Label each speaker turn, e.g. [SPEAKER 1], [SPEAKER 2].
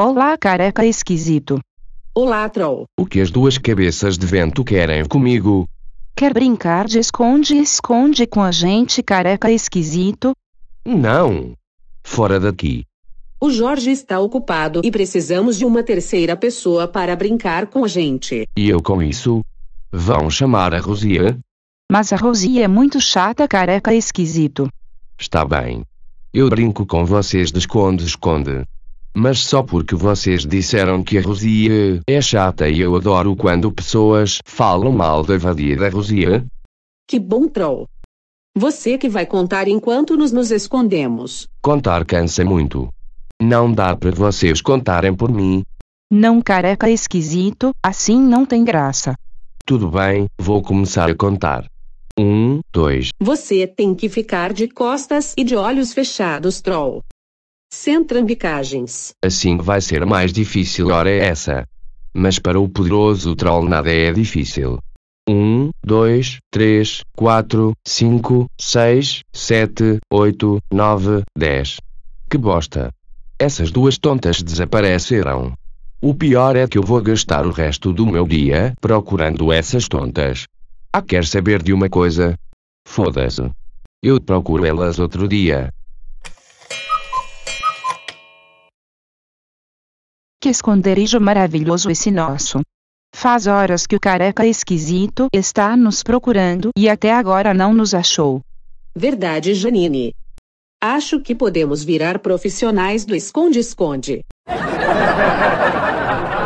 [SPEAKER 1] Olá, careca esquisito. Olá,
[SPEAKER 2] troll.
[SPEAKER 3] O que as duas cabeças de vento querem comigo?
[SPEAKER 1] Quer brincar de esconde-esconde com a gente, careca esquisito?
[SPEAKER 3] Não. Fora daqui.
[SPEAKER 1] O Jorge
[SPEAKER 2] está ocupado e precisamos de uma terceira pessoa para brincar com a gente.
[SPEAKER 3] E eu com isso? Vão chamar a Rosia?
[SPEAKER 1] Mas a Rosia é muito chata, careca esquisito.
[SPEAKER 3] Está bem. Eu brinco com vocês de esconde-esconde. Mas só porque vocês disseram que a Rosie é chata e eu adoro quando pessoas falam mal da vadia da Rosie?
[SPEAKER 2] Que bom troll. Você que vai contar enquanto nos nos
[SPEAKER 1] escondemos.
[SPEAKER 3] Contar cansa muito. Não dá para vocês contarem por mim.
[SPEAKER 1] Não careca esquisito, assim não tem graça.
[SPEAKER 3] Tudo bem, vou começar a contar. Um, dois.
[SPEAKER 1] Você tem que ficar de costas e de
[SPEAKER 2] olhos fechados, troll. Centrambicagens.
[SPEAKER 3] Assim vai ser mais difícil ora é essa. Mas para o poderoso troll nada é difícil. 1, 2, 3, 4, 5, 6, 7, 8, 9, 10. Que bosta. Essas duas tontas desapareceram. O pior é que eu vou gastar o resto do meu dia procurando essas tontas. Ah, quer saber de uma coisa? Foda-se. Eu procuro elas outro dia.
[SPEAKER 1] Que esconderijo maravilhoso esse nosso. Faz horas que o careca esquisito está nos procurando e até agora não nos achou. Verdade, Janine.
[SPEAKER 2] Acho que podemos virar profissionais do esconde-esconde.